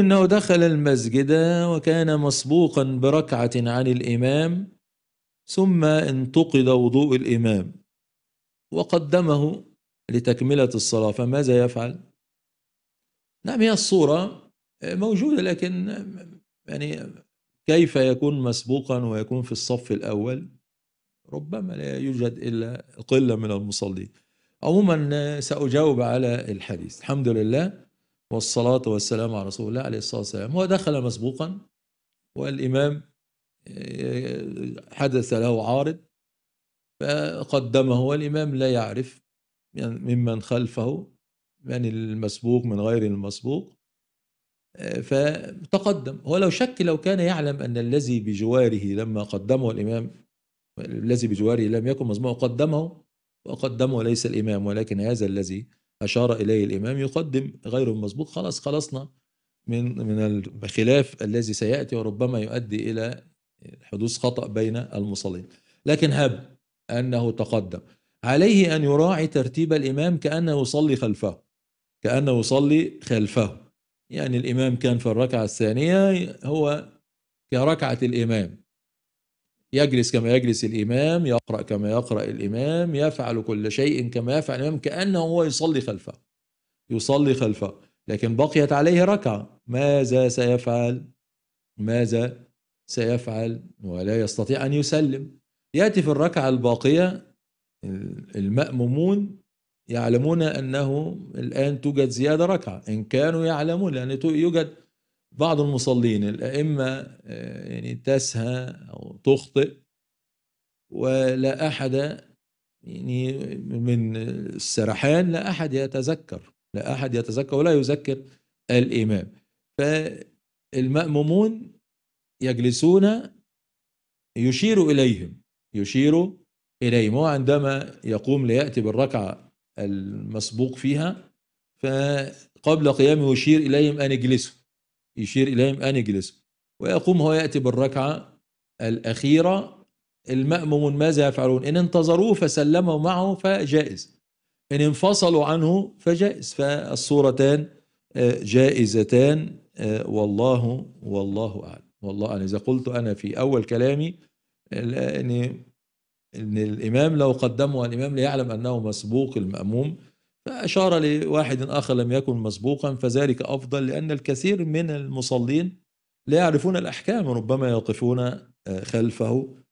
أنه دخل المسجد وكان مسبوقا بركعة عن الإمام ثم انتقد وضوء الإمام وقدمه لتكملة الصلاة فماذا يفعل؟ نعم هي الصورة موجودة لكن يعني كيف يكون مسبوقا ويكون في الصف الأول ربما لا يوجد إلا قلة من المصلين عموما سأجاوب على الحديث الحمد لله والصلاة والسلام على رسول الله عليه الصلاة والسلام ودخل مسبوقا والإمام آه، حدث له عارض فقدمه والإمام لا يعرف يعني ممن خلفه من المسبوق من غير المسبوق آه، فتقدم ولو شك لو كان يعلم أن الذي بجواره لما قدمه الإمام الذي بجواره لم يكن مسبوقا قدمه وقدمه ليس الإمام ولكن هذا الذي أشار إليه الإمام يقدم غير المسبوق خلاص خلصنا من من الخلاف الذي سيأتي وربما يؤدي إلى حدوث خطأ بين المصلين لكن هب أنه تقدم عليه أن يراعي ترتيب الإمام كأنه يصلي خلفه كأنه يصلي خلفه يعني الإمام كان في الركعة الثانية هو كركعة الإمام يجلس كما يجلس الإمام يقرأ كما يقرأ الإمام يفعل كل شيء كما يفعل الإمام كأنه هو يصلي خلفه يصلي خلفه لكن بقيت عليه ركعة ماذا سيفعل ماذا سيفعل ولا يستطيع أن يسلم يأتي في الركعة الباقية المأمومون يعلمون أنه الآن توجد زيادة ركعة إن كانوا يعلمون لأن يوجد بعض المصلين الأئمة آه، يعني تسهى أو تخطئ ولا أحد يعني من السرحان لا أحد يتذكر لا أحد يتذكر ولا يذكر الإمام فالمأمومون يجلسون يشير إليهم يشير إليهم وعندما يقوم ليأتي بالركعة المسبوق فيها فقبل قيامه يشير إليهم أن اجلسوا يشير إليهم أن اجلسوا ويقوم هو يأتي بالركعة الأخيرة المأمومون ماذا يفعلون إن انتظروه فسلموا معه فجائز إن انفصلوا عنه فجائز فالصورتان آه، جائزتان آه، والله والله أعلم والله أعلم إذا قلت أنا في أول كلامي أن إن الإمام لو قدمه الإمام ليعلم أنه مسبوق المأموم فأشار لواحد آخر لم يكن مسبوقا فذلك أفضل لأن الكثير من المصلين لا يعرفون الأحكام ربما يقفون آه، خلفه